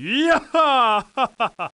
いやー